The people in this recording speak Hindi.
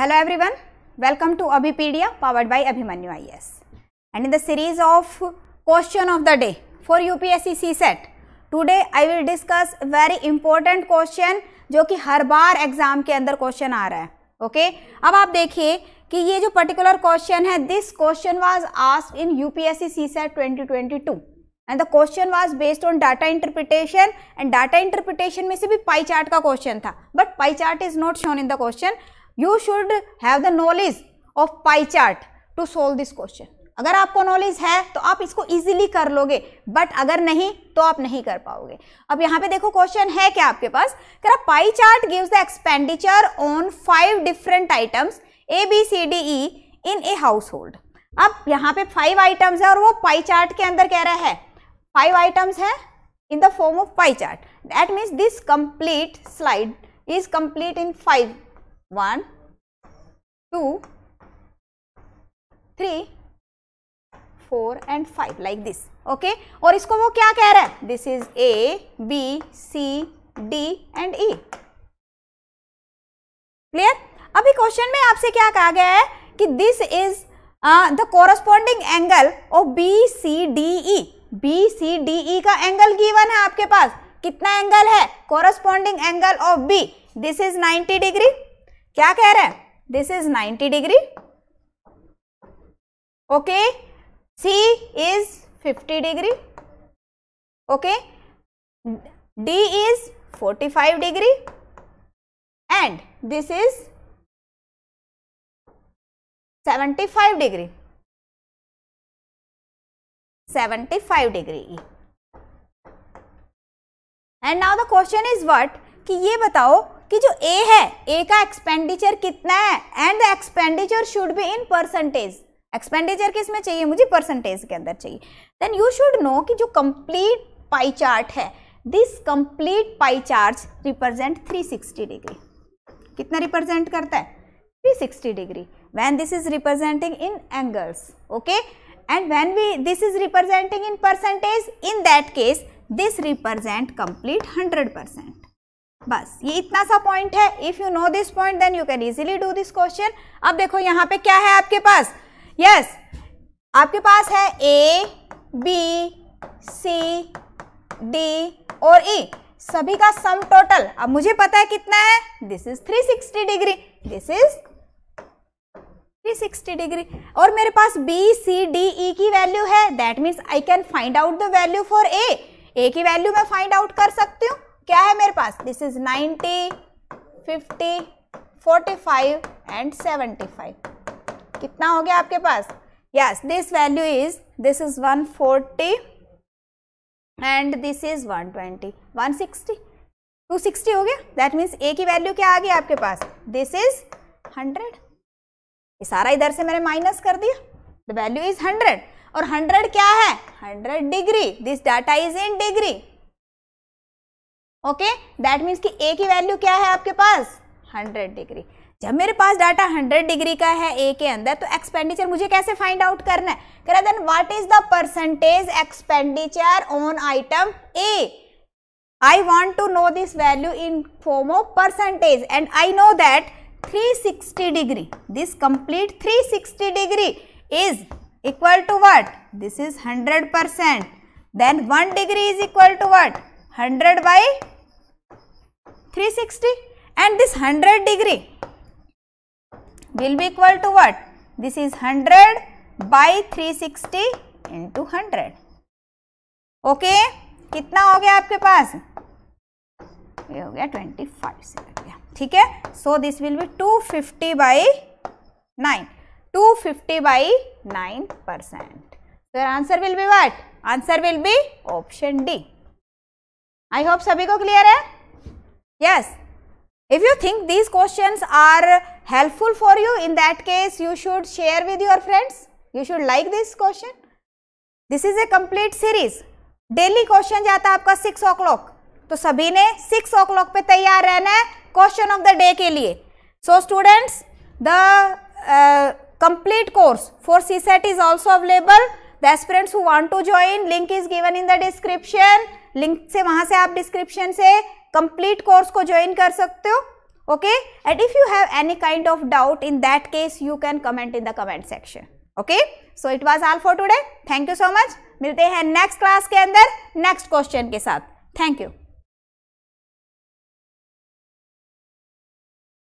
Hello everyone welcome to Abhipedia powered by Abhimanyu Abhimanyu and in the series of question of the day for UPSC CSAT today I will discuss very important question जो कि हर बार एग्जाम के अंदर क्वेश्चन आ रहा है ओके okay? अब आप देखिए कि ये जो पर्टिकुलर क्वेश्चन है this question was ask in you UPSC CSAT 2022 and the question was based on data interpretation and data interpretation में से भी पाई चार्ट का क्वेश्चन था but pie chart is not shown in the question you should have the knowledge of pie chart to solve this question अगर आपको नॉलेज है तो आप इसको इजीली कर लोगे बट अगर नहीं तो आप नहीं कर पाओगे अब यहाँ पे देखो क्वेश्चन है क्या आपके पास कह रहा pie chart gives the expenditure on five different items A B C D E in a household अब यहाँ पे फाइव आइटम्स है और वो पाई चार्ट के अंदर कह रहा है फाइव आइटम्स है in the form of pie chart that means this complete slide is complete in five one, two, three, four and five like this okay और इसको वो क्या कह रहा है this is A B C D and E clear अभी क्वेश्चन में आपसे क्या कहा गया है कि this is the corresponding angle of B C D E B C D E का एंगल गिवन है आपके पास कितना एंगल है corresponding angle of B this is 90 degree क्या कह रहा है this is 90 degree okay C is 50 degree okay D is 45 degree and this is 75 degree 75 degree and now the question is what कि ये बताओ कि जो ए है ए का एक्सपेंडिचर कितना है and the expenditure should be in percentage expenditure किस में चाहिए मुझे परसेंटेज के अंदर चाहिए देन यू शुड नो कि जो कंप्लीट पाई चार्ट है this complete pie chart represent 360 degree कितना रिप्रेजेंट करता है 360 degree when this is representing in angles okay and when we this is representing in percentage in that case this represent complete hundred percent बस ये इतना सा पॉइंट है if you know this point then you can easily do this question अब देखो यहाँ पे क्या है आपके पास यस yes, आपके पास है ए बी सी डी और ई e. सभी का सम टोटल अब मुझे पता है कितना है this is 360 degree this is 360 degree और मेरे पास बी सी डी ई की वैल्यू है that means I can find out the value for A A की वैल्यू मैं फाइंड आउट कर सकती हूँ पास दिस इज 90, 50, 45 एंड 75 कितना हो गया आपके पास yes this value is this is 140 and this is 120, 160 260 हो गया दैट मीन्स ए की वैल्यू क्या आ गई आपके पास दिस इज 100 ये सारा इधर से मैंने माइनस कर दिया द वैल्यू इज 100 और 100 क्या है 100 degree this data is in degree okay that means कि ए की वैल्यू क्या है आपके पास हंड्रेड डिग्री जब मेरे पास डाटा 100 डिग्री का है ए के अंदर तो एक्सपेंडिचर मुझे कैसे फाइंड आउट करना है रहा then what is the percentage expenditure on item A I want to know this value in form of percentage and I know that 360 degree this complete 360 degree is equal to what this is 100 percent then one degree is equal to what 100 by 360 and this 100 degree will be equal to what? This is 100 by 360 into 100. Okay okay? कितना हो गया आपके पास ये हो गया 25 से गया ठीक है so this will be 250 fifty by nine two fifty by nine percent your answer will be what answer will be option D I hope सभी को क्लियर है Yes. If you think these questions are helpful for you, in that case, you should share with your friends. You should like this question. This is a complete series. daily question jata aapka 6 o'clock o'clock तो सभी ने सिक्स ओ क्लॉक पे तैयार रहना है क्वेश्चन ऑफ द डे के लिए so students the complete course for CSAT is also available. The aspirants who want to join, link is given in the description. Link से वहां से आप डिस्क्रिप्शन से कंप्लीट कोर्स को ज्वाइन कर सकते हो okay and if you have any kind of doubt in that case you can comment in the comment section okay so it was all for today thank you so much मिलते हैं नेक्स्ट क्लास के अंदर नेक्स्ट क्वेश्चन के साथ थैंक यू